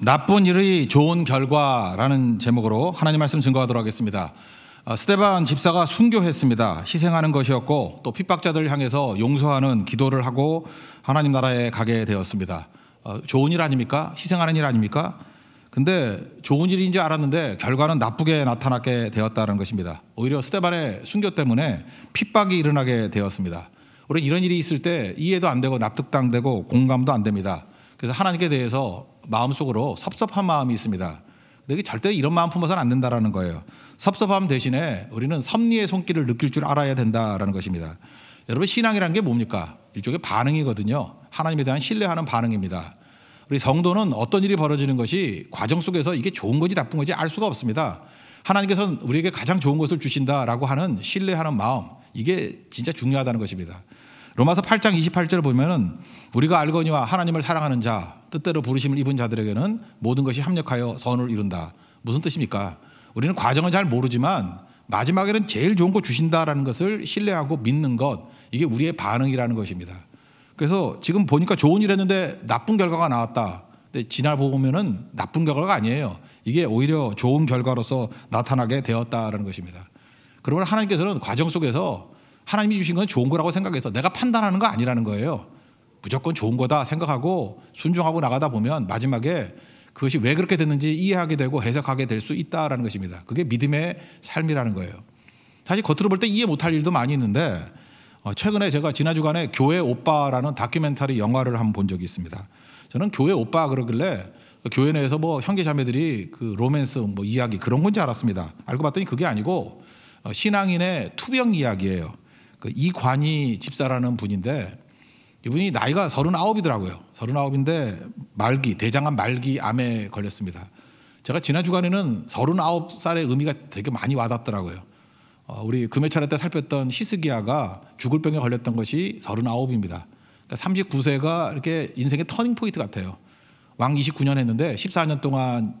나쁜 일의 좋은 결과라는 제목으로 하나님 말씀 증거하도록 하겠습니다. 아, 스테반 집사가 순교했습니다. 희생하는 것이었고 또 핍박자들 향해서 용서하는 기도를 하고 하나님 나라에 가게 되었습니다. 아, 좋은 일 아닙니까? 희생하는 일 아닙니까? 근데 좋은 일인지 알았는데 결과는 나쁘게 나타나게 되었다는 것입니다. 오히려 스테반의 순교 때문에 핍박이 일어나게 되었습니다. 우리 이런 일이 있을 때 이해도 안 되고 납득당되고 공감도 안 됩니다. 그래서 하나님께 대해서 마음속으로 섭섭한 마음이 있습니다. 근데 절대 이런 마음 품어서는 안 된다라는 거예요. 섭섭함 대신에 우리는 섭리의 손길을 느낄 줄 알아야 된다라는 것입니다. 여러분 신앙이라게 뭡니까? 일종의 반응이거든요. 하나님에 대한 신뢰하는 반응입니다. 우리 성도는 어떤 일이 벌어지는 것이 과정 속에서 이게 좋은 건지 나쁜 건지 알 수가 없습니다. 하나님께서는 우리에게 가장 좋은 것을 주신다라고 하는 신뢰하는 마음 이게 진짜 중요하다는 것입니다. 로마서 8장 28절을 보면은 우리가 알거니와 하나님을 사랑하는 자 뜻대로 부르심을 입은 자들에게는 모든 것이 합력하여 선을 이룬다. 무슨 뜻입니까? 우리는 과정을잘 모르지만 마지막에는 제일 좋은 거 주신다라는 것을 신뢰하고 믿는 것 이게 우리의 반응이라는 것입니다. 그래서 지금 보니까 좋은 일 했는데 나쁜 결과가 나왔다. 근데 지나 보면은 나쁜 결과가 아니에요. 이게 오히려 좋은 결과로서 나타나게 되었다라는 것입니다. 그러므 하나님께서는 과정 속에서 하나님이 주신 건 좋은 거라고 생각해서 내가 판단하는 거 아니라는 거예요. 무조건 좋은 거다 생각하고 순종하고 나가다 보면 마지막에 그것이 왜 그렇게 됐는지 이해하게 되고 해석하게 될 수 있다라는 것입니다. 그게 믿음의 삶이라는 거예요. 사실 겉으로 볼 때 이해 못할 일도 많이 있는데 어, 최근에 제가 지난 주간에 교회 오빠라는 다큐멘터리 영화를 한번 본 적이 있습니다. 저는 교회 오빠 그러길래 교회 내에서 뭐 형제 자매들이 그 로맨스 뭐 이야기 그런 건지 알았습니다. 알고 봤더니 그게 아니고 어, 신앙인의 투병 이야기예요. 그 이관희 집사라는 분인데 이분이 나이가 39이더라고요. 39인데 말기, 대장암 말기 암에 걸렸습니다. 제가 지난 주간에는 39살의 의미가 되게 많이 와닿더라고요. 어, 우리 금해철에때 살폈던 히스기야가 죽을 병에 걸렸던 것이 39입니다. 그러니까 39세가 이렇게 인생의 터닝 포인트 같아요. 왕 29년 했는데 14년 동안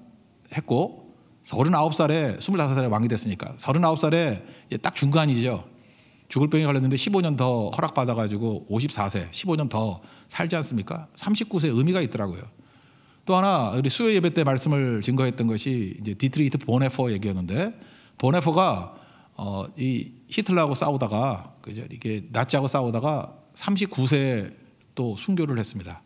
했고 39살에 25살에 왕이 됐으니까 39살에 딱 중간이죠. 죽을 병에 걸렸는데 15년 더 허락받아가지고 54세, 15년 더 살지 않습니까? 39세 의미가 있더라고요. 또 하나 우리 수요 예배 때 말씀을 증거했던 것이 이제 디트리히트 보네퍼 얘기였는데 보네퍼가 어, 이 히틀러하고 싸우다가 그죠 이게 나치하고 싸우다가 39세 또 순교를 했습니다.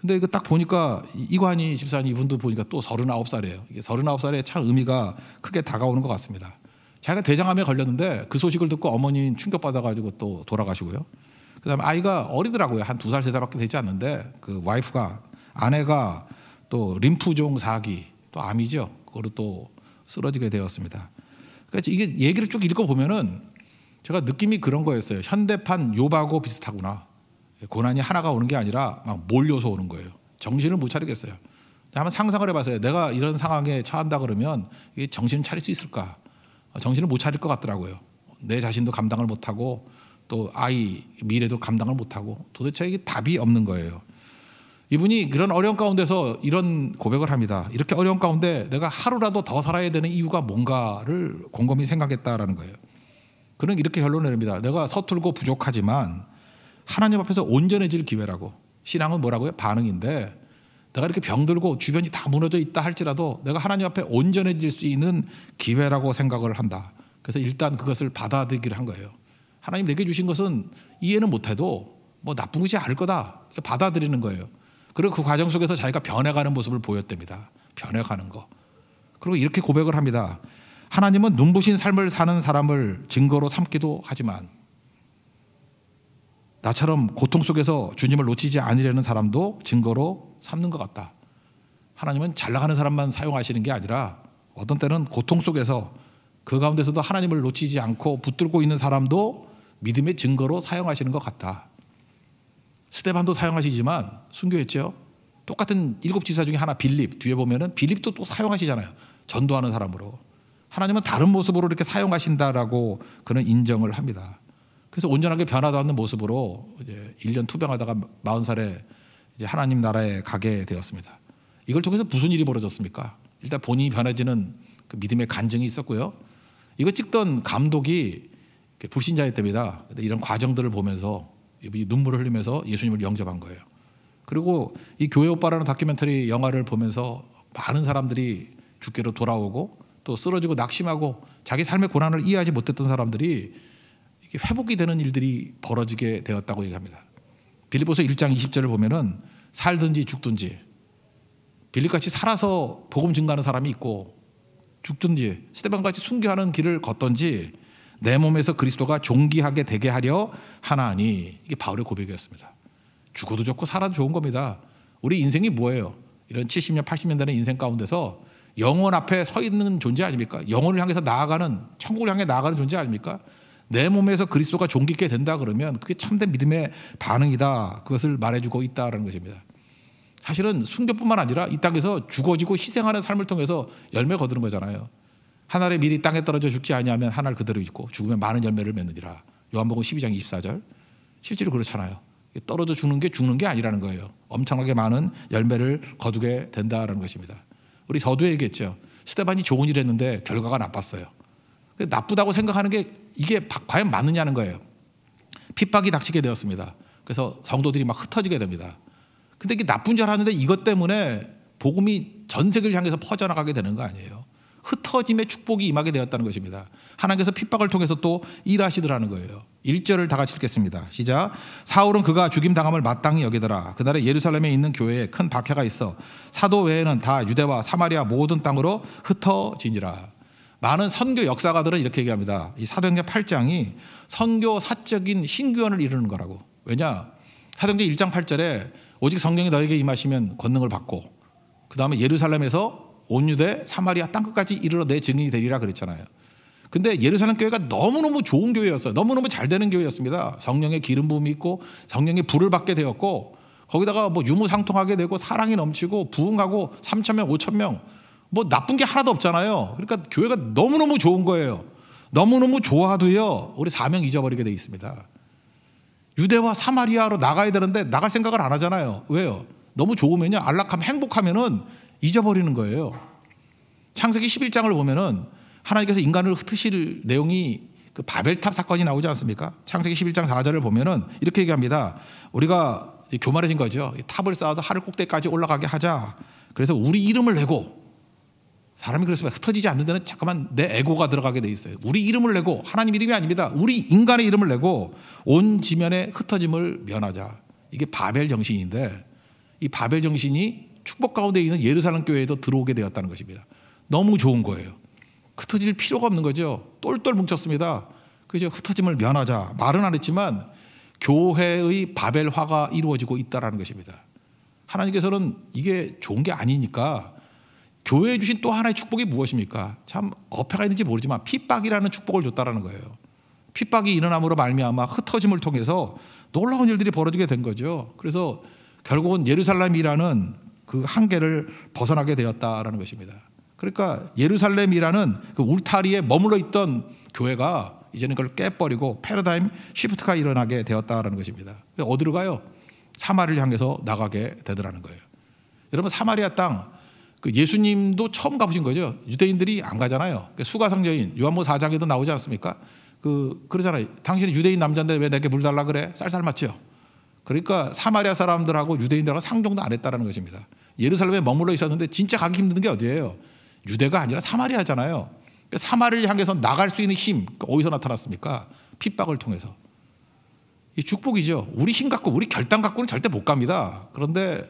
근데 이거 딱 보니까 이관희 집사님 이분도 보니까 또 39살이에요. 이게 39살에 참 의미가 크게 다가오는 것 같습니다. 자기가 대장암에 걸렸는데 그 소식을 듣고 어머니 충격받아가지고 또 돌아가시고요. 그 다음에 아이가 어리더라고요. 한 두 살, 세 살밖에 되지 않는데 그 와이프가, 아내가 또 림프종 사기또 암이죠. 그거로 또 쓰러지게 되었습니다. 그러니까 이게 얘기를 쭉 읽어보면은 제가 느낌이 그런 거였어요. 현대판 요바고 비슷하구나. 고난이 하나가 오는 게 아니라 막 몰려서 오는 거예요. 정신을 못 차리겠어요. 한번 상상을 해봤어요. 내가 이런 상황에 처한다 그러면 이게 정신 을 차릴 수 있을까? 정신을 못 차릴 것 같더라고요. 내 자신도 감당을 못하고 또 아이 미래도 감당을 못하고 도대체 이게 답이 없는 거예요. 이분이 그런 어려운 가운데서 이런 고백을 합니다. 이렇게 어려운 가운데 내가 하루라도 더 살아야 되는 이유가 뭔가를 곰곰이 생각했다라는 거예요. 그는 이렇게 결론을 내립니다 내가 서툴고 부족하지만 하나님 앞에서 온전해질 기회라고. 신앙은 뭐라고요? 반응인데 내가 이렇게 병들고 주변이 다 무너져 있다 할지라도 내가 하나님 앞에 온전해질 수 있는 기회라고 생각을 한다. 그래서 일단 그것을 받아들이기를 한 거예요. 하나님 내게 주신 것은 이해는 못해도 뭐 나쁜 것이 아 거다. 받아들이는 거예요. 그리고 그 과정 속에서 자기가 변해가는 모습을 보였답니다. 변해가는 거. 그리고 이렇게 고백을 합니다. 하나님은 눈부신 삶을 사는 사람을 증거로 삼기도 하지만 나처럼 고통 속에서 주님을 놓치지 않으려는 사람도 증거로 삼는 것 같다. 하나님은 잘 나가는 사람만 사용하시는 게 아니라 어떤 때는 고통 속에서 그 가운데서도 하나님을 놓치지 않고 붙들고 있는 사람도 믿음의 증거로 사용하시는 것 같다. 스테반도 사용하시지만 순교했죠. 똑같은 일곱 지사 중에 하나 빌립 뒤에 보면은 빌립도 또 사용하시잖아요. 전도하는 사람으로 하나님은 다른 모습으로 이렇게 사용하신다라고 그는 인정을 합니다. 그래서 온전하게 변화도 않는 모습으로 이제 1년 투병하다가 40살에 이제 하나님 나라에 가게 되었습니다. 이걸 통해서 무슨 일이 벌어졌습니까? 일단 본인이 변해지는 그 믿음의 간증이 있었고요. 이거 찍던 감독이 불신자였답니다. 이런 과정들을 보면서 눈물을 흘리면서 예수님을 영접한 거예요. 그리고 이 교회 오빠라는 다큐멘터리 영화를 보면서 많은 사람들이 주께로 돌아오고 또 쓰러지고 낙심하고 자기 삶의 고난을 이해하지 못했던 사람들이 회복이 되는 일들이 벌어지게 되었다고 얘기합니다. 빌리보서 1장 20절을 보면은 살든지 죽든지 빌립같이 살아서 복음 증가하는 사람이 있고 죽든지 스테반같이 순교하는 길을 걷든지 내 몸에서 그리스도가 종기하게 되게 하려 하나니 이게 바울의 고백이었습니다. 죽어도 좋고 살아도 좋은 겁니다. 우리 인생이 뭐예요? 이런 70년 80년 대는 인생 가운데서 영혼 앞에 서 있는 존재 아닙니까? 영혼을 향해서 나아가는 천국을 향해 나아가는 존재 아닙니까? 내 몸에서 그리스도가 종기게 된다 그러면 그게 참된 믿음의 반응이다. 그것을 말해주고 있다라는 것입니다. 사실은 순교뿐만 아니라 이 땅에서 죽어지고 희생하는 삶을 통해서 열매 거두는 거잖아요. 하 알이 미리 땅에 떨어져 죽지 아니하면 한알 그대로 있고 죽으면 많은 열매를 맺느니라. 요한복음 12장 24절. 실제로 그렇잖아요. 떨어져 죽는 게 죽는 게 아니라는 거예요. 엄청나게 많은 열매를 거두게 된다라는 것입니다. 우리 저도 얘기했죠. 스테반이 좋은 일 했는데 결과가 나빴어요. 나쁘다고 생각하는 게 이게 과연 맞느냐는 거예요. 핍박이 닥치게 되었습니다. 그래서 성도들이 막 흩어지게 됩니다. 근데 이게 나쁜 줄 알았는데 이것 때문에 복음이 전 세계를 향해서 퍼져나가게 되는 거 아니에요. 흩어짐의 축복이 임하게 되었다는 것입니다. 하나님께서 핍박을 통해서 또 일하시더라는 거예요. 1절을 다 같이 읽겠습니다. 시작. 사울은 그가 죽임 당함을 마땅히 여기더라. 그날에 예루살렘에 있는 교회에 큰 박해가 있어 사도 외에는 다 유대와 사마리아 모든 땅으로 흩어지니라. 많은 선교 역사가들은 이렇게 얘기합니다. 이 사도행전 8장이 선교 사적인 신교환을 이루는 거라고. 왜냐? 사도행전 1장 8절에 오직 성령이 너에게 임하시면 권능을 받고 그다음에 예루살렘에서 온유대 사마리아 땅끝까지 이르러 내 증인이 되리라 그랬잖아요. 근데 예루살렘 교회가 너무너무 좋은 교회였어요. 너무너무 잘 되는 교회였습니다. 성령의 기름 부음이 있고 성령의 불을 받게 되었고 거기다가 뭐 유무상통하게 되고 사랑이 넘치고 부흥하고 3천 명, 5천 명뭐 나쁜 게 하나도 없잖아요. 그러니까 교회가 너무너무 좋은 거예요. 너무너무 좋아도요. 우리 사명 잊어버리게 돼 있습니다. 유대와 사마리아로 나가야 되는데 나갈 생각을 안 하잖아요. 왜요? 너무 좋으면요. 안락함 행복하면은 잊어버리는 거예요. 창세기 11장을 보면은 하나님께서 인간을 흩으실 내용이 그 바벨탑 사건이 나오지 않습니까? 창세기 11장 4절을 보면은 이렇게 얘기합니다. 우리가 교만해진 거죠. 탑을 쌓아서 하늘 꼭대까지 올라가게 하자. 그래서 우리 이름을 내고 사람이 그래서 흩어지지 않는 데는 잠깐만내 에고가 들어가게 돼 있어요. 우리 이름을 내고 하나님 이름이 아닙니다. 우리 인간의 이름을 내고 온 지면에 흩어짐을 면하자. 이게 바벨 정신인데 이 바벨 정신이 축복 가운데 있는 예루살렘 교회에도 들어오게 되었다는 것입니다. 너무 좋은 거예요. 흩어질 필요가 없는 거죠. 똘똘 뭉쳤습니다. 그죠? 흩어짐을 면하자. 말은 안 했지만 교회의 바벨화가 이루어지고 있다라는 것입니다. 하나님께서는 이게 좋은 게 아니니까 교회에 주신 또 하나의 축복이 무엇입니까? 참 어폐가 있는지 모르지만 핍박이라는 축복을 줬다라는 거예요. 핍박이 일어남으로 말미암아 흩어짐을 통해서 놀라운 일들이 벌어지게 된 거죠. 그래서 결국은 예루살렘이라는 그 한계를 벗어나게 되었다라는 것입니다. 그러니까 예루살렘이라는 그 울타리에 머물러 있던 교회가 이제는 그걸 깨버리고 패러다임 시프트가 일어나게 되었다라는 것입니다. 어디로 가요? 사마리를 향해서 나가게 되더라는 거예요. 여러분 사마리아 땅그 예수님도 처음 가보신 거죠. 유대인들이 안 가잖아요. 그러니까 수가성녀인 요한복 사장에도 나오지 않습니까? 그 그러잖아요. 당신이 유대인 남자인데 왜 내게 물 달라 그래? 쌀쌀 맞죠. 그러니까 사마리아 사람들하고 유대인들하고 상종도 안 했다라는 것입니다. 예루살렘에 머물러 있었는데 진짜 가기 힘든 게 어디예요? 유대가 아니라 사마리아잖아요. 그러니까 사마리를 향해서 나갈 수 있는 힘 그러니까 어디서 나타났습니까? 핍박을 통해서. 이 축복이죠. 우리 힘 갖고 우리 결단 갖고는 절대 못 갑니다. 그런데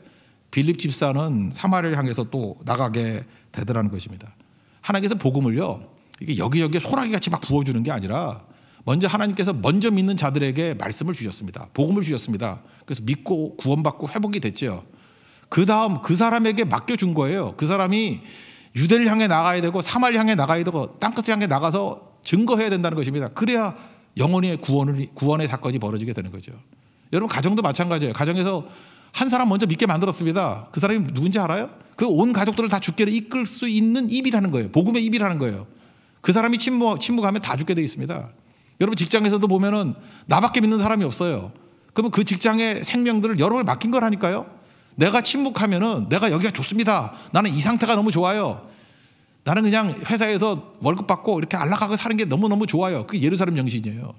빌립 집사는 사마리를 향해서 또 나가게 되더라는 것입니다. 하나님께서 복음을요. 이게 여기여기 소라기 같이 막 부어주는 게 아니라 먼저 하나님께서 먼저 믿는 자들에게 말씀을 주셨습니다. 복음을 주셨습니다. 그래서 믿고 구원받고 회복이 됐죠. 그 다음 그 사람에게 맡겨준 거예요. 그 사람이 유대를 향해 나가야 되고 사말 향해 나가야 되고 땅끝을 향해 나가서 증거해야 된다는 것입니다. 그래야 영혼의 구원을, 구원의 사건이 벌어지게 되는 거죠. 여러분 가정도 마찬가지예요. 가정에서 한 사람 먼저 믿게 만들었습니다. 그 사람이 누군지 알아요? 그 온 가족들을 다 죽게를 이끌 수 있는 입이라는 거예요. 복음의 입이라는 거예요. 그 사람이 침묵, 침묵하면 다 죽게 되어 있습니다. 여러분 직장에서도 보면은 나밖에 믿는 사람이 없어요. 그러면 그 직장의 생명들을 여러분을 맡긴 거라니까요. 내가 침묵하면은 내가 여기가 좋습니다. 나는 이 상태가 너무 좋아요. 나는 그냥 회사에서 월급 받고 이렇게 안락하게 사는 게 너무너무 좋아요. 그게 예루살렘 정신이에요.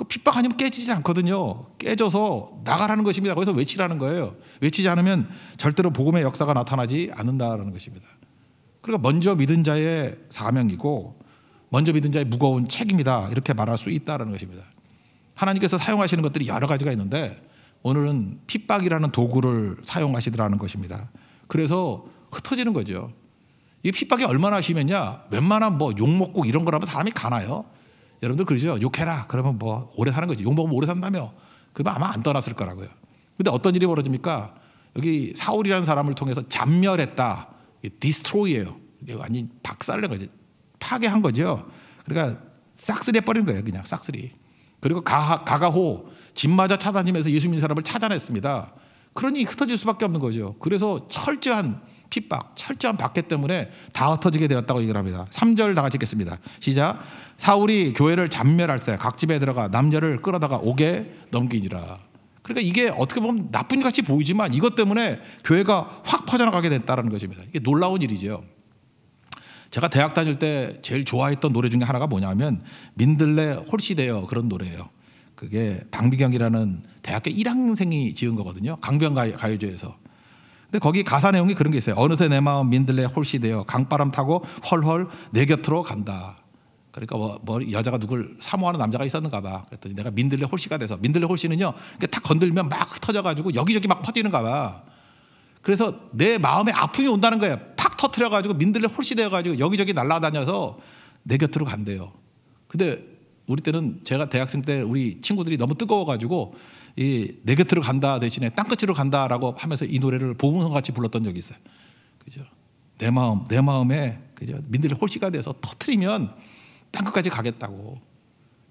그 핍박 아니면 깨지지 않거든요. 깨져서 나가라는 것입니다. 거기서 외치라는 거예요. 외치지 않으면 절대로 복음의 역사가 나타나지 않는다라는 것입니다. 그러니까 먼저 믿은 자의 사명이고 먼저 믿은 자의 무거운 책입니다 이렇게 말할 수 있다라는 것입니다. 하나님께서 사용하시는 것들이 여러 가지가 있는데 오늘은 핍박이라는 도구를 사용하시더라는 것입니다. 그래서 흩어지는 거죠. 이 핍박이 얼마나 심했냐? 웬만한 뭐 욕먹고 이런 거라면 사람이 가나요? 여러분들 그러죠? 욕해라. 그러면 뭐 오래 사는 거지. 욕 먹으면 오래 산다며. 그러면 아마 안 떠났을 거라고요. 근데 어떤 일이 벌어집니까? 여기 사울이라는 사람을 통해서 잠멸했다디스트로이에요 아니 박살낸 거죠. 파괴한 거죠. 그러니까 싹쓸이 해 버린 거예요. 그냥 싹쓸이. 그리고 가, 가가호 집마저 차단하면서 예수 믿 사람을 찾아냈습니다. 그러니 흩어질 수밖에 없는 거죠. 그래서 철저한 핍박, 철저한 박해 때문에 다 흩어지게 되었다고 얘기를 합니다. 3절 다 같이 읽겠습니다. 시작. 사울이 교회를 잔멸할 때각 집에 들어가 남녀를 끌어다가 옥에 넘기니라. 그러니까 이게 어떻게 보면 나쁜 일 같이 보이지만 이것 때문에 교회가 확 퍼져나가게 됐다는 것입니다. 이게 놀라운 일이죠. 제가 대학 다닐 때 제일 좋아했던 노래 중에 하나가 뭐냐면 민들레 홀시대요 그런 노래예요. 그게 방비경이라는 대학교 1학생이 지은 거거든요. 강변 가요제에서. 근데 거기 가사 내용이 그런 게 있어요. 어느새 내 마음 민들레 홀씨 되어 강바람 타고 헐헐 내 곁으로 간다. 그러니까 뭐, 뭐, 여자가 누굴 사모하는 남자가 있었는가 봐. 그랬더니 내가 민들레 홀씨가 돼서 민들레 홀씨는요. 탁 건들면 막터져 가지고 여기저기 막 퍼지는가 봐. 그래서 내 마음에 아픔이 온다는 거예요. 팍 터트려 가지고 민들레 홀씨 되어 가지고 여기저기 날아다녀서 내 곁으로 간대요. 근데 우리 때는 제가 대학생 때 우리 친구들이 너무 뜨거워 가지고 이내 곁으로 간다 대신에 땅끝으로 간다라고 하면서 이 노래를 보문성 같이 불렀던 적이 있어요. 그죠? 내 마음, 내 마음에 그죠? 민들레 홀씨가 돼서 터트리면 땅끝까지 가겠다고.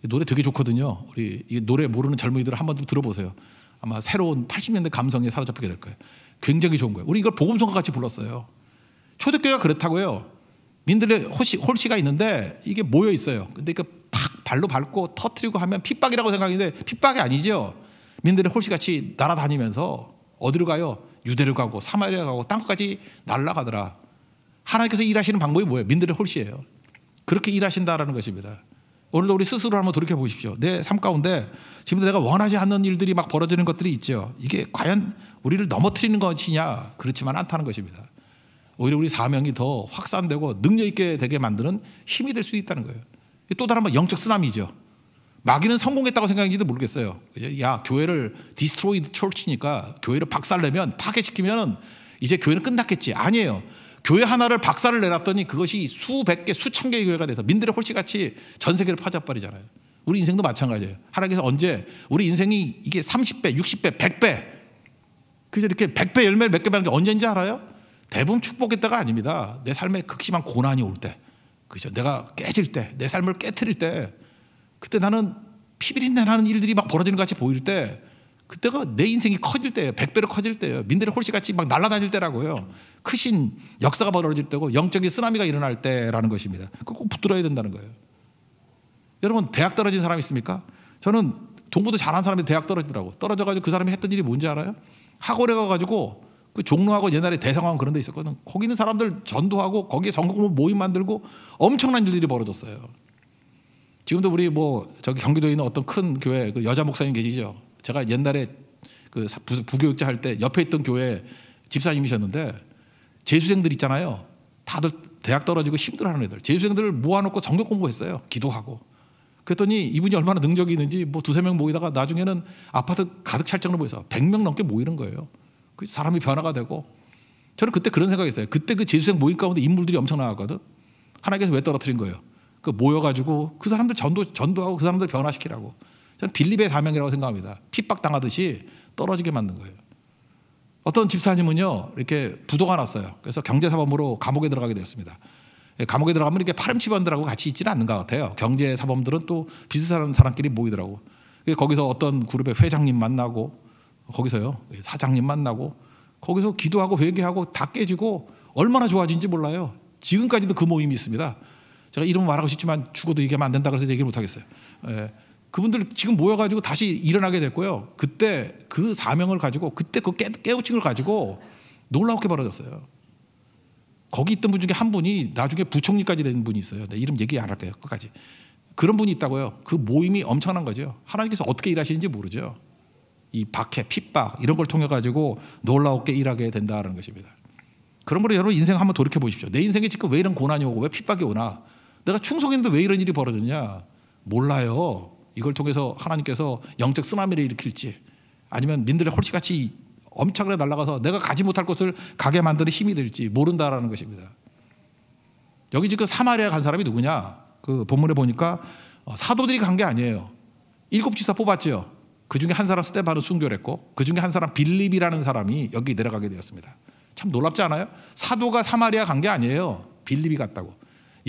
노래 되게 좋거든요. 우리 이 노래 모르는 젊은이들 한 번쯤 들어보세요. 아마 새로운 80년대 감성에 사로잡히게 될 거예요. 굉장히 좋은 거예요. 우리 이걸 보음성과 같이 불렀어요. 초대교회가 그렇다고요. 민들레 홀씨, 홀씨가 있는데 이게 모여 있어요. 근데 그팍 발로 밟고 터트리고 하면 핍박이라고 생각하는데 핍박이 아니죠. 민들이 홀씨같이 날아다니면서 어디로 가요? 유대로 가고 사마리아 가고 땅끝까지 날아가더라. 하나님께서 일하시는 방법이 뭐예요? 민들의 홀씨예요. 그렇게 일하신다라는 것입니다. 오늘도 우리 스스로 한번 돌이켜 보십시오. 내 삶 가운데 지금 내가 원하지 않는 일들이 막 벌어지는 것들이 있죠. 이게 과연 우리를 넘어뜨리는 것이냐? 그렇지만 않다는 것입니다. 오히려 우리 사명이 더 확산되고 능력 있게 되게 만드는 힘이 될 수 있다는 거예요. 또 다른 뭐 영적 쓰나미죠. 마귀는 성공했다고 생각하는지도 모르겠어요. 야, 교회를 디스트로이드 철치니까 교회를 박살내면 파괴시키면 이제 교회는 끝났겠지. 아니에요. 교회 하나를 박살을 내놨더니 그것이 수백 개, 수천 개의 교회가 돼서 민들의 홀씨같이 전 세계를 퍼져버리잖아요. 우리 인생도 마찬가지예요. 하나님께서 언제 우리 인생이 이게 30배, 60배, 100배 그래 이렇게 100배 열매를 몇개 되는 게 언제인지 알아요? 대부분 축복했다가 아닙니다. 내 삶에 극심한 고난이 올 때. 그죠? 내가 깨질 때, 내 삶을 깨뜨릴 때 그때 나는 피비린내 나는 일들이 막 벌어지는 것 같이 보일 때 그때가 내 인생이 커질 때예요. 100배로 커질 때예요. 민들레 홀씨같이 막 날아다닐 때라고요. 크신 역사가 벌어질 때고 영적인 쓰나미가 일어날 때라는 것입니다. 그거 꼭 붙들어야 된다는 거예요. 여러분 대학 떨어진 사람 있습니까? 저는 동부도 잘한 사람이 대학 떨어지더라고. 떨어져가지고 그 사람이 했던 일이 뭔지 알아요? 학원에 가가지고 그 종로하고 옛날에 대성황원 그런 데 있었거든. 거기 있는 사람들 전도하고 거기에 성공 모임 만들고 엄청난 일들이 벌어졌어요. 지금도 우리 뭐 저기 경기도에 있는 어떤 큰 교회 그 여자 목사님 계시죠? 제가 옛날에 그 부교육자 할 때 옆에 있던 교회 집사님이셨는데 재수생들 있잖아요. 다들 대학 떨어지고 힘들어하는 애들. 재수생들을 모아놓고 성경 공부했어요. 기도하고. 그랬더니 이분이 얼마나 능력이 있는지 뭐 두세 명 모이다가 나중에는 아파트 가득 찰정도로 모여서 100명 넘게 모이는 거예요. 그 사람이 변화가 되고 저는 그때 그런 생각했어요. 그때 그 재수생 모임 가운데 인물들이 엄청 나왔거든. 하나님께서 왜 떨어뜨린 거예요? 그 모여가지고 그 사람들 전도, 전도하고 그 사람들 변화시키라고. 저는 빌립의 사명이라고 생각합니다. 핍박당하듯이 떨어지게 만든 거예요. 어떤 집사님은요, 이렇게 부도가 났어요. 그래서 경제사범으로 감옥에 들어가게 됐습니다. 예, 감옥에 들어가면 이렇게 파렴치범들하고 같이 있지는 않는 것 같아요. 경제사범들은 또 비슷한 사람끼리 모이더라고. 거기서 어떤 그룹의 회장님 만나고, 거기서요, 예, 사장님 만나고, 거기서 기도하고 회개하고 다 깨지고 얼마나 좋아진지 몰라요. 지금까지도 그 모임이 있습니다. 제가 이름 말하고 싶지만 죽어도 얘기하면 안 된다 그래서 얘기를 못 하겠어요. 예. 그분들 지금 모여가지고 다시 일어나게 됐고요. 그때 그 사명을 가지고 그때 그 깨, 깨우침을 가지고 놀라웠게 벌어졌어요. 거기 있던 분 중에 한 분이 나중에 부총리까지 된 분이 있어요. 내 이름 얘기 안 할게요. 끝까지. 그런 분이 있다고요. 그 모임이 엄청난 거죠. 하나님께서 어떻게 일하시는지 모르죠. 이 박해, 핍박 이런 걸 통해 가지고 놀라웠게 일하게 된다는 것입니다. 그러므로 여러분 인생 한번 돌이켜 보십시오. 내 인생에 지금 왜 이런 고난이 오고 왜 핍박이 오나? 내가 충성했는데 왜 이런 일이 벌어졌냐? 몰라요. 이걸 통해서 하나님께서 영적 쓰나미를 일으킬지 아니면 민들의 홀치같이 엄청나게 날아가서 내가 가지 못할 것을 가게 만드는 힘이 될지 모른다라는 것입니다. 여기 지금 사마리아 간 사람이 누구냐? 그 본문에 보니까 어, 사도들이 간 게 아니에요. 일곱 지사 뽑았죠그 중에 한 사람 스테바는 순교를 했고 그 중에 한 사람 빌립이라는 사람이 여기 내려가게 되었습니다. 참 놀랍지 않아요? 사도가 사마리아 간 게 아니에요. 빌립이 갔다고.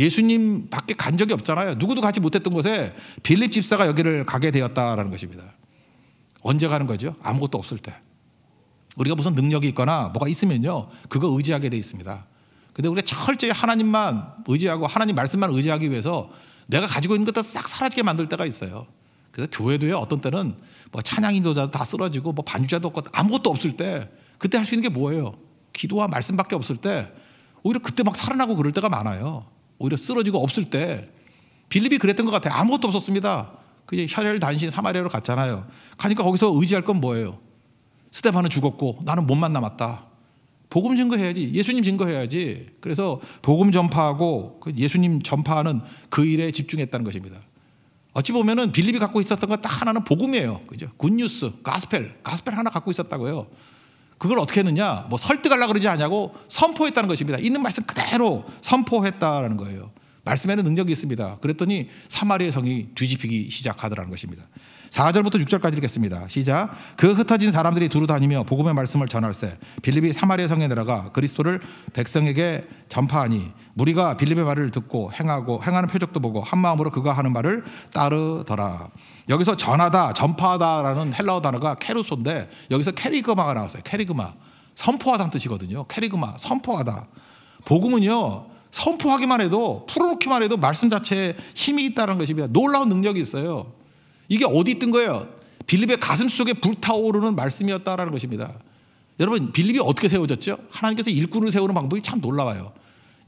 예수님밖에 간 적이 없잖아요. 누구도 가지 못했던 곳에 빌립 집사가 여기를 가게 되었다라는 것입니다. 언제 가는 거죠? 아무것도 없을 때. 우리가 무슨 능력이 있거나 뭐가 있으면요. 그거 의지하게 돼 있습니다. 근데 우리가 철저히 하나님만 의지하고 하나님 말씀만 의지하기 위해서 내가 가지고 있는 것도 싹 사라지게 만들 때가 있어요. 그래서 교회도요. 어떤 때는 뭐 찬양 인도자도 다 쓰러지고 뭐 반주자도 없고 아무것도 없을 때 그때 할 수 있는 게 뭐예요? 기도와 말씀밖에 없을 때 오히려 그때 막 살아나고 그럴 때가 많아요. 오히려 쓰러지고 없을 때 빌립이 그랬던 것 같아요. 아무것도 없었습니다. 그냥 혈혈단신 사마리아로 갔잖아요. 가니까 거기서 의지할 건 뭐예요? 스테파는 죽었고 나는 몸만 남았다. 복음 증거해야지. 예수님 증거해야지. 그래서 복음 전파하고 그 예수님 전파하는 그 일에 집중했다는 것입니다. 어찌 보면은 빌립이 갖고 있었던 것 딱 하나는 복음이에요. 그죠? 굿뉴스, 가스펠, 가스펠 하나 갖고 있었다고요. 그걸 어떻게 했느냐? 뭐 설득하려 그러지 않냐고 선포했다는 것입니다. 있는 말씀 그대로 선포했다라는 거예요. 말씀에는 능력이 있습니다. 그랬더니 사마리아 성이 뒤집히기 시작하더라는 것입니다. 4절부터 6절까지 읽겠습니다. 시작. 그 흩어진 사람들이 두루 다니며 복음의 말씀을 전할세. 빌립이 사마리아 성에 들어가 그리스도를 백성에게 전파하니 무리가 빌립의 말을 듣고 행하고 행하는 표적도 보고 한 마음으로 그가 하는 말을 따르더라. 여기서 전하다, 전파하다라는 헬라어 단어가 케루소인데 여기서 캐리그마가 나왔어요. 캐리그마. 선포하다는 뜻이거든요. 캐리그마. 선포하다. 복음은요. 선포하기만 해도 풀어놓기만 해도 말씀 자체에 힘이 있다는 것입니다. 놀라운 능력이 있어요. 이게 어디 있던 거예요? 빌립의 가슴 속에 불타오르는 말씀이었다라는 것입니다. 여러분, 빌립이 어떻게 세워졌죠? 하나님께서 일꾼을 세우는 방법이 참 놀라워요.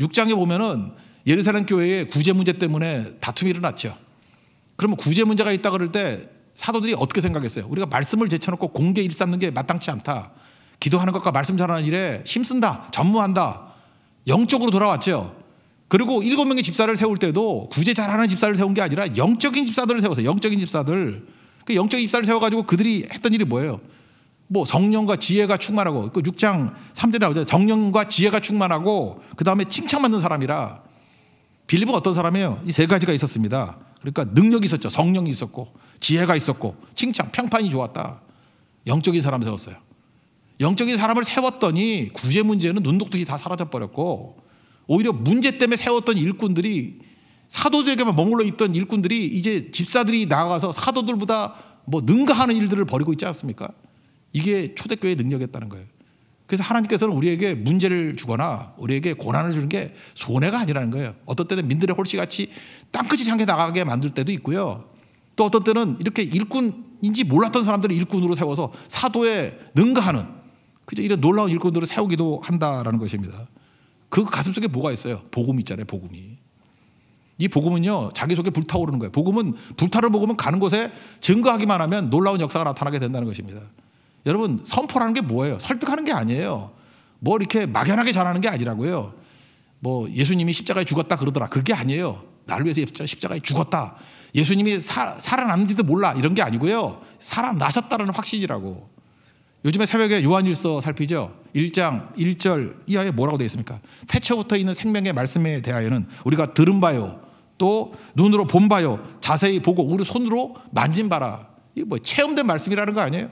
6장에 보면은 예루살렘 교회에 구제 문제 때문에 다툼이 일어났죠. 그러면 구제 문제가 있다 그럴 때 사도들이 어떻게 생각했어요? 우리가 말씀을 제쳐놓고 공개 일삼는 게 마땅치 않다. 기도하는 것과 말씀 전하는 일에 힘쓴다. 전무한다. 영적으로 돌아왔죠. 그리고 일곱 명의 집사를 세울 때도 구제 잘하는 집사를 세운 게 아니라 영적인 집사들을 세워서 영적인 집사들. 그 영적인 집사를 세워가지고 그들이 했던 일이 뭐예요? 뭐 성령과 지혜가 충만하고 그 6장 3절에 나오죠. 성령과 지혜가 충만하고 그 다음에 칭찬받는 사람이라 빌립은 어떤 사람이에요? 이 세 가지가 있었습니다. 그러니까 능력이 있었죠. 성령이 있었고 지혜가 있었고 칭찬, 평판이 좋았다. 영적인 사람 세웠어요. 영적인 사람을 세웠더니 구제 문제는 눈독듯이 다 사라져 버렸고 오히려 문제 때문에 세웠던 일꾼들이 사도들에게만 머물러 있던 일꾼들이 이제 집사들이 나가서 사도들보다 뭐 능가하는 일들을 벌이고 있지 않습니까? 이게 초대교회의 능력이었다는 거예요. 그래서 하나님께서는 우리에게 문제를 주거나 우리에게 고난을 주는 게 손해가 아니라는 거예요. 어떤 때는 민들의 홀씨같이 땅끝이 향해 나가게 만들 때도 있고요. 또 어떤 때는 이렇게 일꾼인지 몰랐던 사람들을 일꾼으로 세워서 사도에 능가하는 그저 이런 놀라운 일꾼들을 세우기도 한다라는 것입니다. 그 가슴 속에 뭐가 있어요? 복음이 있잖아요, 복음이. 이 복음은요, 자기 속에 불타오르는 거예요. 복음은, 불타는 복음은 가는 곳에 증거하기만 하면 놀라운 역사가 나타나게 된다는 것입니다. 여러분, 선포라는 게 뭐예요? 설득하는 게 아니에요. 뭐 이렇게 막연하게 전하는 게 아니라고요. 뭐 예수님이 십자가에 죽었다 그러더라. 그게 아니에요. 나를 위해서 십자가에 죽었다. 예수님이 살아남는지도 몰라. 이런 게 아니고요. 살아나셨다는 확신이라고. 요즘에 새벽에 요한일서 살피죠. 1장 1절 이하에 뭐라고 되어 있습니까? 태초부터 있는 생명의 말씀에 대하여는 우리가 들은 바요. 또 눈으로 본 바요. 자세히 보고 우리 손으로 만진 바라. 이게 뭐 체험된 말씀이라는 거 아니에요?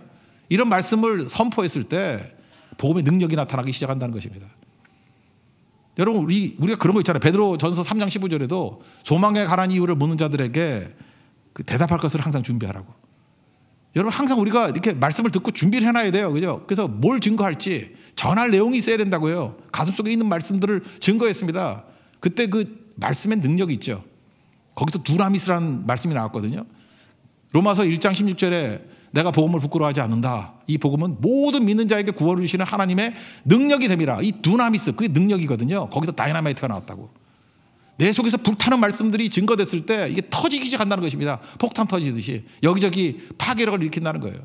이런 말씀을 선포했을 때 복음의 능력이 나타나기 시작한다는 것입니다. 여러분 우리 우리가 그런 거 있잖아요. 베드로 전서 3장 15절에도 소망에 관한 이유를 묻는 자들에게 그 대답할 것을 항상 준비하라고. 여러분 항상 우리가 이렇게 말씀을 듣고 준비를 해놔야 돼요. 그죠? 그래서 뭘 증거할지 전할 내용이 있어야 된다고요. 가슴속에 있는 말씀들을 증거했습니다. 그때 그 말씀의 능력이 있죠. 거기서 두라미스라는 말씀이 나왔거든요. 로마서 1장 16절에 내가 복음을 부끄러워하지 않는다. 이 복음은 모든 믿는 자에게 구원을 주시는 하나님의 능력이 됩니다. 이 두나미스, 그게 능력이거든요. 거기서 다이나마이트가 나왔다고. 내 속에서 불타는 말씀들이 증거됐을 때 이게 터지기 시작한다는 것입니다. 폭탄 터지듯이 여기저기 파괴력을 일으킨다는 거예요.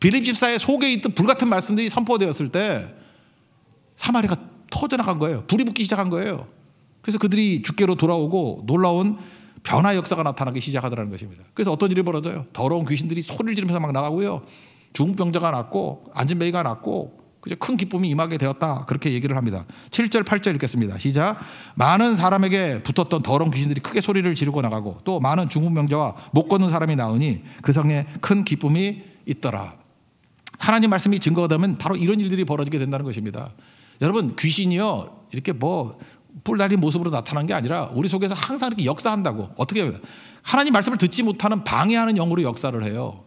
빌립 집사의 속에 있던 불같은 말씀들이 선포되었을 때 사마리가 터져나간 거예요. 불이 붙기 시작한 거예요. 그래서 그들이 주께로 돌아오고 놀라운 변화 역사가 나타나기 시작하더라는 것입니다. 그래서 어떤 일이 벌어져요? 더러운 귀신들이 소리를 지르면서 막 나가고요. 중병자가 났고 안진뱅이가 났고 그저 큰 기쁨이 임하게 되었다. 그렇게 얘기를 합니다. 7절, 8절 읽겠습니다. 시작. 많은 사람에게 붙었던 더러운 귀신들이 크게 소리를 지르고 나가고 또 많은 중국명자와못 걷는 사람이 나오니 그 성에 큰 기쁨이 있더라. 하나님 말씀이 증거하다면 바로 이런 일들이 벌어지게 된다는 것입니다. 여러분, 귀신이요. 이렇게 뭐뿔 달린 모습으로 나타난 게 아니라 우리 속에서 항상 이렇게 역사한다고. 어떻게 해요? 하나님 말씀을 듣지 못하는 방해하는 영으로 역사를 해요.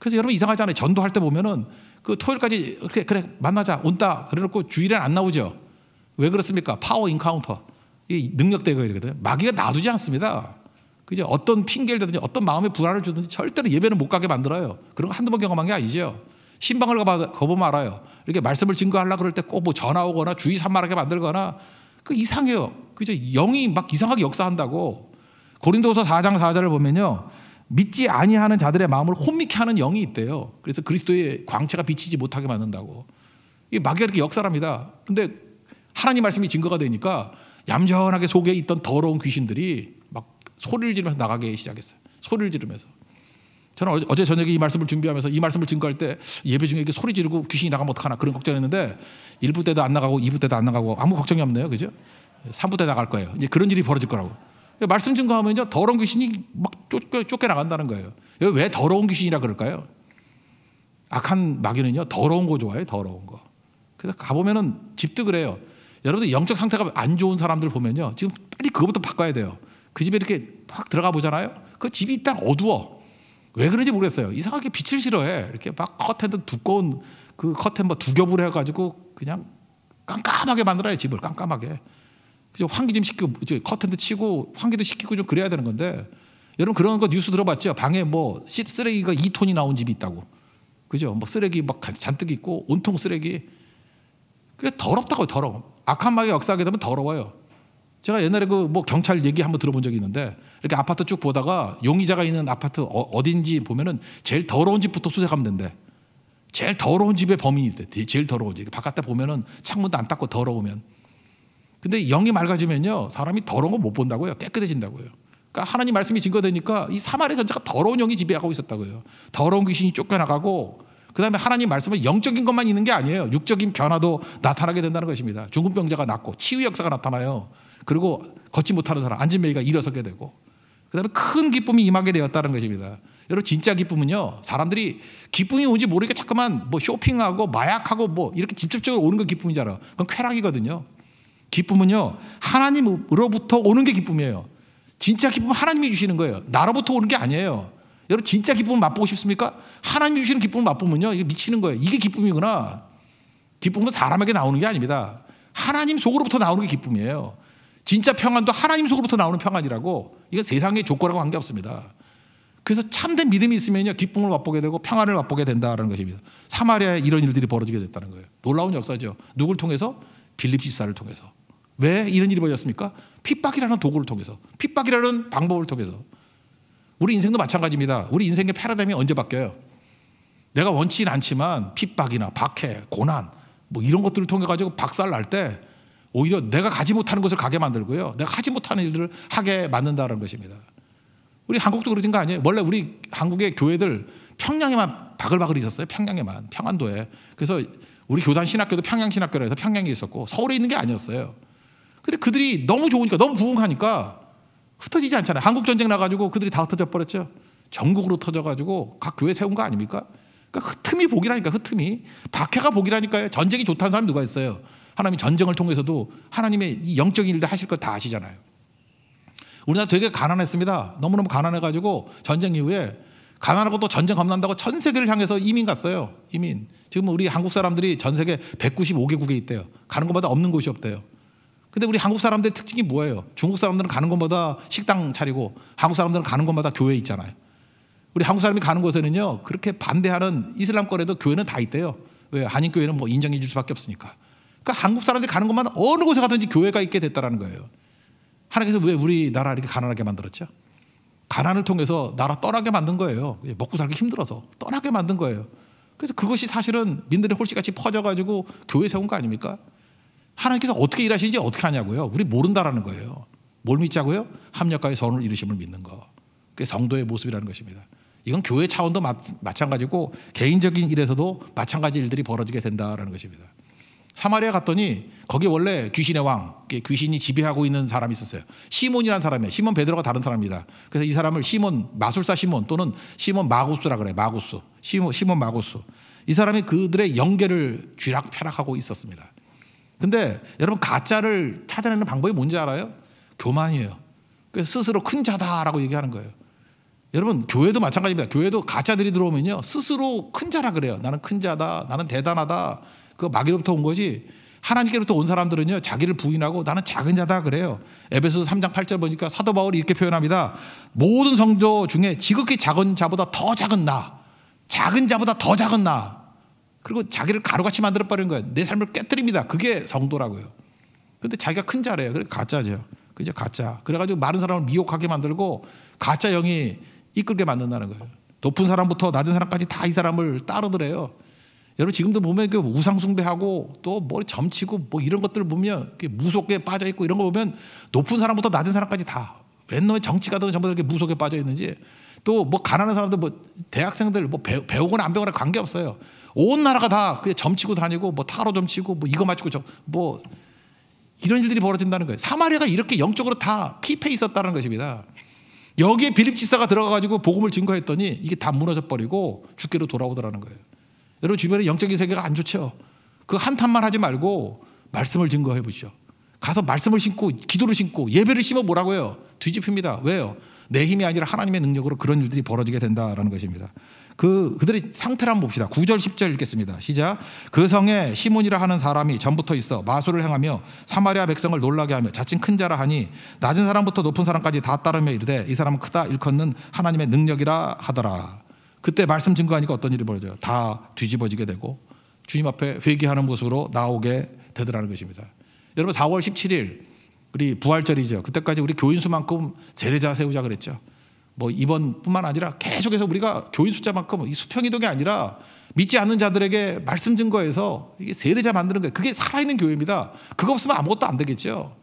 그래서 여러분 이상하지 않아요? 전도할 때 보면은 그 토요일까지 그렇게 그래 만나자 온다 그래놓고 주일엔 안 나오죠. 왜 그렇습니까? 파워 인카운터 이 능력 대거 이거든. 마귀가 놔두지 않습니다. 그죠? 어떤 핑계를 대든지 어떤 마음의 불안을 주든지 절대로 예배는 못 가게 만들어요. 그런 거 한두 번 경험한 게 아니죠. 신방을 가봐, 거보면 알아요. 이렇게 말씀을 증거하려 그럴 때 꼭 뭐 전화 오거나 주의 산만하게 만들거나 그 이상해요. 그죠? 영이 막 이상하게 역사한다고. 고린도서 4장 4절을 보면요. 믿지 아니하는 자들의 마음을 혼미케 하는 영이 있대요. 그래서 그리스도의 광채가 비치지 못하게 만든다고. 이게 마귀가 이렇게 역사랍니다. 근데 하나님 말씀이 증거가 되니까 얌전하게 속에 있던 더러운 귀신들이 막 소리를 지르면서 나가기 시작했어요. 소리를 지르면서. 저는 어제 저녁에 이 말씀을 준비하면서 이 말씀을 증거할 때 예배 중에 이렇게 소리 지르고 귀신이 나가면 어떡하나 그런 걱정했는데 1부 때도 안 나가고 2부 때도 안 나가고 아무 걱정이 없네요. 그죠? 3부 때 나갈 거예요. 이제 그런 일이 벌어질 거라고. 그 말씀 증거하면요, 더러운 귀신이 막 그 쫓겨, 쫓겨나간다는 거예요. 왜 더러운 귀신이라 그럴까요? 악한 마귀는요, 더러운 거 좋아해요, 더러운 거. 그래서 가보면은 집도 그래요. 여러분들 영적 상태가 안 좋은 사람들 보면요, 지금 빨리 그것부터 바꿔야 돼요. 그 집에 이렇게 확 들어가 보잖아요. 그 집이 딱 어두워. 왜 그런지 모르겠어요. 이상하게 빛을 싫어해. 이렇게 막 커튼도 두꺼운 그 커튼 뭐두 겹으로 해가지고 그냥 깜깜하게 만들어요 집을 깜깜하게. 그죠? 환기 좀 시키고, 커튼도 치고, 환기도 시키고 좀 그래야 되는 건데, 여러분 그런 거 뉴스 들어봤죠? 방에 뭐 쓰레기가 2톤이 나온 집이 있다고. 그죠? 뭐 쓰레기 막 잔뜩 있고, 온통 쓰레기. 그게 더럽다고 더러워. 악한 마귀 역사하게 되면 더러워요. 제가 옛날에 그 뭐 경찰 얘기 한번 들어본 적이 있는데 이렇게 아파트 쭉 보다가 용의자가 있는 아파트 어, 딘지 보면은 제일 더러운 집부터 수색하면 된대. 제일 더러운 집의 범인이 돼. 제일 더러운 집. 바깥에 보면은 창문도 안 닦고 더러우면. 근데 영이 맑아지면요. 사람이 더러운 거 못 본다고요. 깨끗해진다고요. 그러니까 하나님 말씀이 증거되니까 이 사마리아 전체가 더러운 영이 지배하고 있었다고요. 더러운 귀신이 쫓겨나가고 그다음에 하나님 말씀은 영적인 것만 있는 게 아니에요. 육적인 변화도 나타나게 된다는 것입니다. 중풍병자가 낫고 치유 역사가 나타나요. 그리고 걷지 못하는 사람 안진매이가 일어서게 되고 그다음에 큰 기쁨이 임하게 되었다는 것입니다. 여러분 진짜 기쁨은요. 사람들이 기쁨이 뭔지 모르니까 자꾸만 뭐 쇼핑하고 마약하고 뭐 이렇게 직접적으로 오는 게 기쁨이잖아요. 그건 쾌락이거든요. 기쁨은요, 하나님으로부터 오는 게 기쁨이에요. 진짜 기쁨은 하나님이 주시는 거예요. 나로부터 오는 게 아니에요. 여러분, 진짜 기쁨 을 맛보고 싶습니까? 하나님이 주시는 기쁨 을 맛보면요, 이게 미치는 거예요. 이게 기쁨이구나. 기쁨은 사람에게 나오는 게 아닙니다. 하나님 속으로부터 나오는 게 기쁨이에요. 진짜 평안도 하나님 속으로부터 나오는 평안이라고 이거 세상의 조건하고 관계없습니다. 그래서 참된 믿음이 있으면요 기쁨을 맛보게 되고 평안을 맛보게 된다는 것입니다. 사마리아에 이런 일들이 벌어지게 됐다는 거예요. 놀라운 역사죠. 누굴 통해서 빌립 집사를 통해서 왜 이런 일이 벌어졌습니까? 핍박이라는 도구를 통해서, 핍박이라는 방법을 통해서. 우리 인생도 마찬가지입니다. 우리 인생의 패러다임이 언제 바뀌어요? 내가 원치진 않지만 핍박이나 박해, 고난, 뭐 이런 것들을 통해 가지고 박살 날 때 오히려 내가 가지 못하는 것을 가게 만들고요. 내가 하지 못하는 일들을 하게 만든다는 것입니다. 우리 한국도 그러진 거 아니에요? 원래 우리 한국의 교회들 평양에만 바글바글 있었어요. 평양에만. 평안도에. 그래서 우리 교단 신학교도 평양 신학교라 해서 평양에 있었고 서울에 있는 게 아니었어요. 근데 그들이 너무 좋으니까 너무 부흥하니까 흩어지지 않잖아요. 한국 전쟁 나가지고 그들이 다 흩어져 버렸죠. 전국으로 터져가지고 각 교회 세운 거 아닙니까? 그러니까 흩음이 복이라니까 흩음이 박해가 복이라니까요. 전쟁이 좋다는 사람 이 누가 있어요? 하나님 전쟁을 통해서도 하나님의 영적인 일들 하실 거 다 아시잖아요. 우리나라 되게 가난했습니다. 너무너무 가난해가지고 전쟁 이후에 가난하고 또 전쟁 겁난다고 전 세계를 향해서 이민 갔어요. 이민. 지금 우리 한국 사람들이 전 세계 195개국에 있대요. 가는 것마다 없는 곳이 없대요. 근데 우리 한국 사람들 의 특징이 뭐예요? 중국 사람들은 가는 곳마다 식당 차리고 한국 사람들은 가는 곳마다 교회 있잖아요. 우리 한국 사람이 가는 곳에는요 그렇게 반대하는 이슬람권에도 교회는 다 있대요. 왜 한인 교회는 뭐 인정해 줄 수밖에 없으니까. 그러니까 한국 사람들이 가는 곳만 어느 곳에 가든지 교회가 있게 됐다는 거예요. 하나님께서 왜 우리나라 이렇게 가난하게 만들었죠? 가난을 통해서 나라 떠나게 만든 거예요. 예, 먹고 살기 힘들어서 떠나게 만든 거예요. 그래서 그것이 사실은 민들의 홀씨같이 퍼져가지고 교회 세운 거 아닙니까? 하나님께서 어떻게 일하시는지 어떻게 하냐고요. 우리 모른다라는 거예요. 뭘 믿자고요? 합력과의 선을 이루심을 믿는 거. 그게 성도의 모습이라는 것입니다. 이건 교회 차원도 마, 마찬가지고 개인적인 일에서도 마찬가지 일들이 벌어지게 된다라는 것입니다. 사마리아 갔더니 거기 원래 귀신의 왕, 그 귀신이 지배하고 있는 사람이 있었어요. 시몬이라는 사람이에요. 시몬 베드로가 다른 사람입니다. 그래서 이 사람을 시몬 마술사 시몬 또는 시몬 마구스라 그래. 요 마구스. 시몬 시몬 마구스. 이 사람이 그들의 영계를 쥐락펴락하고 있었습니다. 근데 여러분 가짜를 찾아내는 방법이 뭔지 알아요? 교만이에요. 그래서 스스로 큰 자다라고 얘기하는 거예요. 여러분 교회도 마찬가지입니다. 교회도 가짜들이 들어오면요 스스로 큰 자라 그래요. 나는 큰 자다, 나는 대단하다. 그 마귀로부터 온 거지. 하나님께로부터 온 사람들은요 자기를 부인하고 나는 작은 자다 그래요. 에베소서 3장 8절 보니까 사도 바울이 이렇게 표현합니다. 모든 성도 중에 지극히 작은 자보다 더 작은 나, 작은 자보다 더 작은 나. 그리고 자기를 가루같이 만들어 버린 거예요. 내 삶을 깨뜨립니다. 그게 성도라고요. 근데 자기가 큰 자래요. 그래 가짜죠. 그죠? 가짜. 그래가지고 많은 사람을 미혹하게 만들고 가짜 영이 이끌게 만든다는 거예요. 높은 사람부터 낮은 사람까지 다 이 사람을 따르더래요. 여러분 지금도 보면 그 우상숭배하고 또머 점치고 뭐 이런 것들 을 보면 무속에 빠져 있고 이런 거 보면 높은 사람부터 낮은 사람까지 다맨날정치가든 전부 다 이렇게 무속에 빠져 있는지 또 뭐 가난한 사람들 뭐 대학생들 뭐 배우, 배우거나 안 배우거나 관계 없어요. 온 나라가 다 그냥 점치고 다니고 뭐 타로 점치고 뭐 이거 맞추고 저 뭐 이런 일들이 벌어진다는 거예요. 사마리아가 이렇게 영적으로 다 피폐 있었다는 것입니다. 여기에 빌립 집사가 들어가 가지고 복음을 증거했더니 이게 다 무너져 버리고 주께로 돌아오더라는 거예요. 여러분 주변에 영적인 세계가 안 좋죠. 그 한탄만 하지 말고 말씀을 증거해 보시죠. 가서 말씀을 신고 기도를 신고 예배를 심어 뭐라고요? 뒤집힙니다. 왜요? 내 힘이 아니라 하나님의 능력으로 그런 일들이 벌어지게 된다라는 것입니다. 그 그들의 상태를 한번 봅시다. 9절 10절 읽겠습니다. 시작. 그 성에 시몬이라 하는 사람이 전부터 있어 마술을 행하며 사마리아 백성을 놀라게 하며 자칭 큰 자라 하니 낮은 사람부터 높은 사람까지 다 따르며 이르되 이 사람은 크다 일컫는 하나님의 능력이라 하더라. 그때 말씀 증거하니까 어떤 일이 벌어져요? 다 뒤집어지게 되고 주님 앞에 회개하는 모습으로 나오게 되더라는 것입니다. 여러분 4월 17일 우리 부활절이죠. 그때까지 우리 교인 수만큼 제례자 세우자 그랬죠. 뭐 이번뿐만 아니라 계속해서 우리가 교인 숫자만큼 이 수평 이동이 아니라 믿지 않는 자들에게 말씀 증거해서 이게 세례자 만드는 거예요. 그게 살아있는 교회입니다. 그거 없으면 아무것도 안 되겠죠.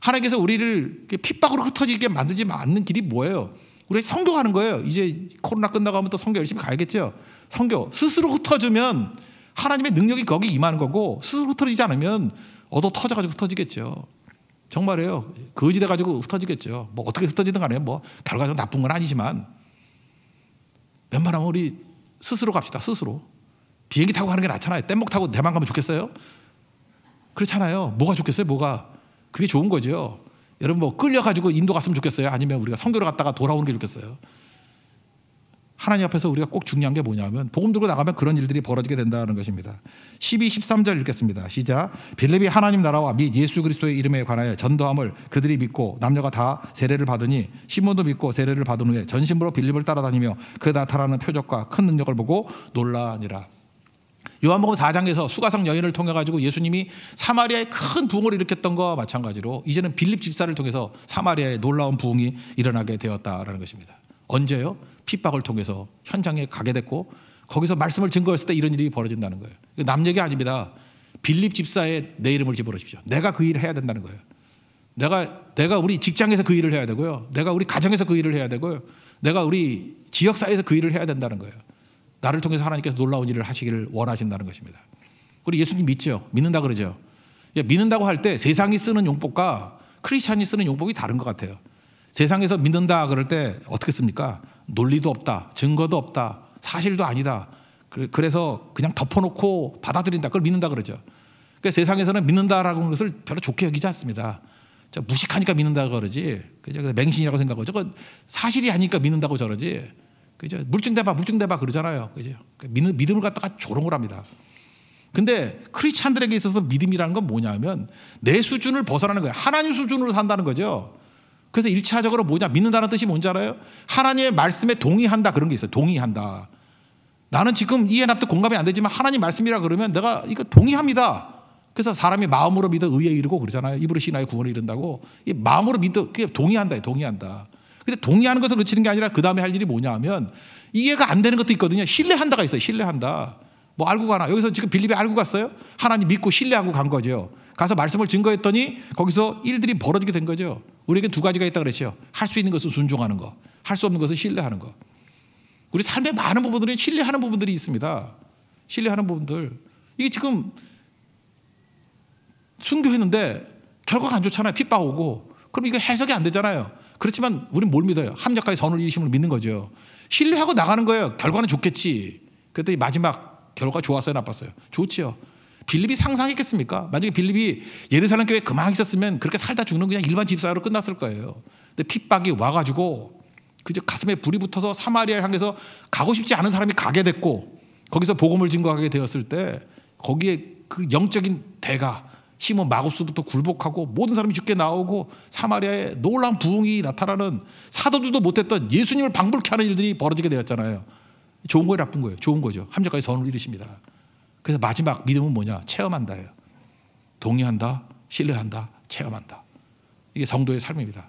하나님께서 우리를 핍박으로 흩어지게 만들지 않는 길이 뭐예요? 우리 성교하는 거예요. 이제 코로나 끝나가면 또 성교 열심히 가야겠죠. 성교 스스로 흩어지면 하나님의 능력이 거기 임하는 거고 스스로 흩어지지 않으면 얻어 터져가지고 흩어지겠죠. 정말이에요. 거지 돼가지고 흩어지겠죠. 뭐 어떻게 흩어지든 간에 뭐 결과적으로 나쁜 건 아니지만 웬만하면 우리 스스로 갑시다. 스스로. 비행기 타고 가는 게 낫잖아요. 뗏목 타고 대만 가면 좋겠어요? 그렇잖아요. 뭐가 좋겠어요? 뭐가. 그게 좋은 거죠. 여러분 뭐 끌려가지고 인도 갔으면 좋겠어요? 아니면 우리가 선교를 갔다가 돌아오는 게 좋겠어요? 하나님 앞에서 우리가 꼭 중요한 게 뭐냐면 복음 들고 나가면 그런 일들이 벌어지게 된다는 것입니다. 12, 13절 읽겠습니다. 시작. 빌립이 하나님 나라와 및 예수 그리스도의 이름에 관하여 전도함을 그들이 믿고 남녀가 다 세례를 받으니 신몬도 믿고 세례를 받은 후에 전심으로 빌립을 따라다니며 그 나타나는 표적과 큰 능력을 보고 놀라니라. 요한복음 4장에서 수가성 여인을 통해 가지고 예수님이 사마리아에 큰 부흥을 일으켰던 것과 마찬가지로 이제는 빌립 집사를 통해서 사마리아에 놀라운 부흥이 일어나게 되었다라는 것입니다. 언제요? 핍박을 통해서 현장에 가게 됐고 거기서 말씀을 증거했을 때 이런 일이 벌어진다는 거예요. 남 얘기 아닙니다. 빌립 집사의 내 이름을 집어넣으십시오. 내가 그 일을 해야 된다는 거예요. 내가 내가 우리 직장에서 그 일을 해야 되고요. 내가 우리 가정에서 그 일을 해야 되고요. 내가 우리 지역 사회에서 그 일을 해야 된다는 거예요. 나를 통해서 하나님께서 놀라운 일을 하시기를 원하신다는 것입니다. 우리 예수님 믿죠. 믿는다 그러죠. 예, 믿는다고 할 때 세상이 쓰는 용법과 크리스천이 쓰는 용법이 다른 것 같아요. 세상에서 믿는다 그럴 때 어떻게 씁니까? 논리도 없다. 증거도 없다. 사실도 아니다. 그래서 그냥 덮어놓고 받아들인다. 그걸 믿는다 그러죠. 그러니까 세상에서는 믿는다라는 것을 별로 좋게 여기지 않습니다. 저 무식하니까 믿는다 고 그러지. 그죠? 맹신이라고 생각하고 저건 사실이 아니니까 믿는다고 저러지. 그죠? 물증대봐, 물증대봐 그러잖아요. 그죠? 그러니까 믿음, 믿음을 갖다가 조롱을 합니다. 근데 크리스찬들에게 있어서 믿음이라는 건 뭐냐면 내 수준을 벗어나는 거예요. 하나님 수준으로 산다는 거죠. 그래서 일차적으로 뭐냐? 믿는다는 뜻이 뭔지 알아요? 하나님의 말씀에 동의한다. 그런 게 있어요. 동의한다. 나는 지금 이해 납득 공감이 안 되지만 하나님 말씀이라 그러면 내가 이거 동의합니다. 그래서 사람이 마음으로 믿어 의에 이르고 그러잖아요. 입으로 신하의 구원을 이른다고. 이 마음으로 믿어 그게 동의한다. 동의한다. 근데 동의하는 것을 그치는 게 아니라 그다음에 할 일이 뭐냐 하면 이해가 안 되는 것도 있거든요. 신뢰한다가 있어요. 신뢰한다. 뭐 알고 가나. 여기서 지금 빌립이 알고 갔어요? 하나님 믿고 신뢰하고 간 거죠. 가서 말씀을 증거했더니 거기서 일들이 벌어지게 된 거죠. 우리에게 두 가지가 있다 그랬죠. 할 수 있는 것은 순종하는 거, 할 수 없는 것은 신뢰하는 거. 우리 삶의 많은 부분들이 신뢰하는 부분들이 있습니다. 신뢰하는 부분들. 이게 지금 순교했는데 결과가 안 좋잖아요. 핍박 오고. 그럼 이거 해석이 안 되잖아요. 그렇지만 우리는뭘 믿어요? 합력과의 선을 이심을 믿는 거죠. 신뢰하고 나가는 거예요. 결과는 좋겠지. 그랬더니 마지막 결과 가 좋았어요, 나빴어요? 좋지요. 빌립이 상상했겠습니까? 만약에 빌립이 예루살렘 교회 그만 있었으면 그렇게 살다 죽는 그냥 일반 집사로 끝났을 거예요. 근데 핍박이 와가지고 그저 가슴에 불이 붙어서 사마리아를 향해서 가고 싶지 않은 사람이 가게 됐고 거기서 복음을 증거하게 되었을 때 거기에 그 영적인 대가 힘은 마구스부터 굴복하고 모든 사람이 죽게 나오고 사마리아에 놀라운 부흥이 나타나는 사도들도 못했던 예수님을 방불케 하는 일들이 벌어지게 되었잖아요. 좋은 거예요, 나쁜 거예요? 좋은 거죠. 함정까지 선을 이루십니다. 그래서 마지막 믿음은 뭐냐? 체험한다예요. 동의한다, 신뢰한다, 체험한다. 이게 성도의 삶입니다.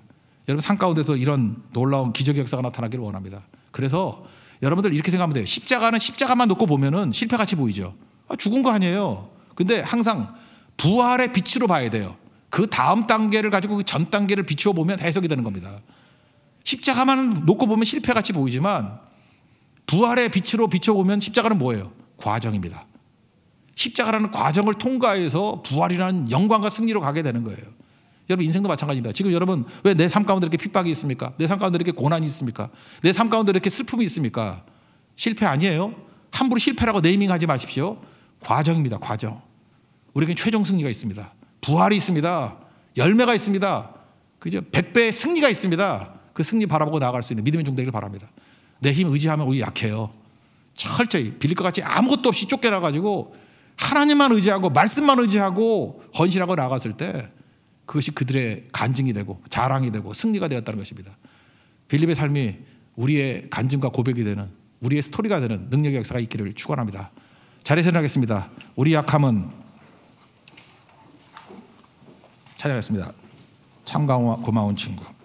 여러분 산 가운데서 이런 놀라운 기적 역사가 나타나기를 원합니다. 그래서 여러분들 이렇게 생각하면 돼요. 십자가는 십자가만 놓고 보면은 실패같이 보이죠. 아, 죽은 거 아니에요. 근데 항상 부활의 빛으로 봐야 돼요. 그 다음 단계를 가지고 그 전 단계를 비추어 보면 해석이 되는 겁니다. 십자가만 놓고 보면 실패같이 보이지만 부활의 빛으로 비춰보면 십자가는 뭐예요? 과정입니다. 십자가라는 과정을 통과해서 부활이라는 영광과 승리로 가게 되는 거예요. 여러분 인생도 마찬가지입니다. 지금 여러분 왜 내 삶 가운데 이렇게 핍박이 있습니까? 내 삶 가운데 이렇게 고난이 있습니까? 내 삶 가운데 이렇게 슬픔이 있습니까? 실패 아니에요. 함부로 실패라고 네이밍하지 마십시오. 과정입니다. 과정. 우리에게 최종 승리가 있습니다. 부활이 있습니다. 열매가 있습니다. 그죠? 백배의 승리가 있습니다. 그 승리 바라보고 나아갈 수 있는 믿음의 종되기를 바랍니다. 내 힘 의지하면 우리 약해요. 철저히 빌릴 것 같이 아무것도 없이 쫓겨나가지고 하나님만 의지하고 말씀만 의지하고 헌신하고 나갔을 때 그것이 그들의 간증이 되고 자랑이 되고 승리가 되었다는 것입니다. 빌립의 삶이 우리의 간증과 고백이 되는 우리의 스토리가 되는 능력의 역사가 있기를 축원합니다. 잘해서 나겠습니다. 우리 약함은 찬양했습니다. 참 고마운 친구.